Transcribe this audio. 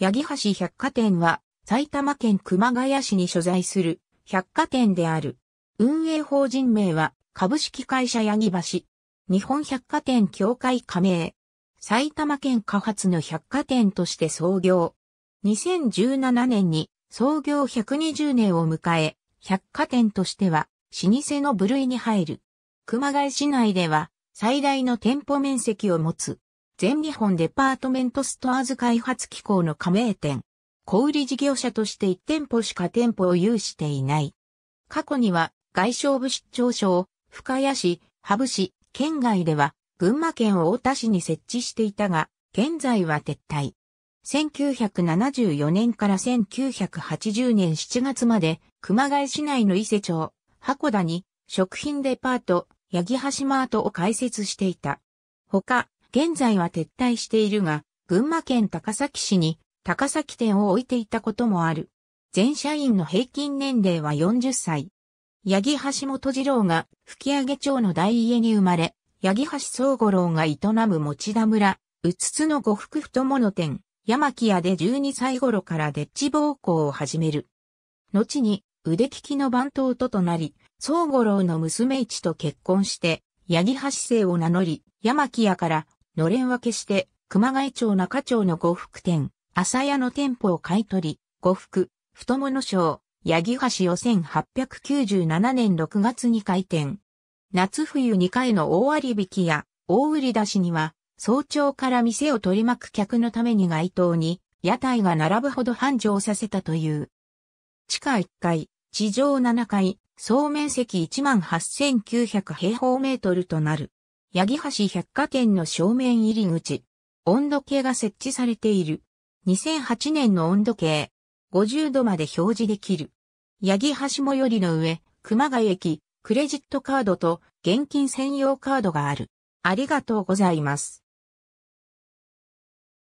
八木橋百貨店は埼玉県熊谷市に所在する百貨店である。運営法人名は株式会社八木橋。日本百貨店協会加盟。埼玉県下発の百貨店として創業。2017年に創業120年を迎え、百貨店としては老舗の部類に入る。熊谷市内では最大の店舗面積を持つ。全日本デパートメントストアーズ開発機構の加盟店。小売事業者として1店舗しか店舗を有していない。過去には、外商部出張所を、深谷市、羽生市、県外では、群馬県太田市に設置していたが、現在は撤退。1974年から1980年7月まで、熊谷市内の伊勢町、箱田に、食品デパート、八木橋マートを開設していた。他、現在は撤退しているが、群馬県高崎市に高崎店を置いていたこともある。全社員の平均年齢は40歳。八木橋本次郎が吹上町の大家に生まれ、八木橋宗五郎が営む持田村、うつつの五福太物店、山木屋で12歳頃からデッチ暴行を始める。後に腕利きの番頭ととなり、宗五郎の娘一と結婚して、八木橋姓を名乗り、山木屋からのれん分けして、熊谷町中町の呉服店、朝屋の店舗を買い取り、呉服、太も商、八木橋を1897年6月に開店。夏冬2回の大割引や大売り出しには、早朝から店を取り巻く客のために街頭に屋台が並ぶほど繁盛させたという。地下1階、地上7階、総面積18,900平方メートルとなる。八木橋百貨店の正面入り口。温度計が設置されている。2008年の温度計。50度まで表示できる。八木橋最寄りの上、熊谷駅、クレジットカードと現金専用カードがある。ありがとうございます。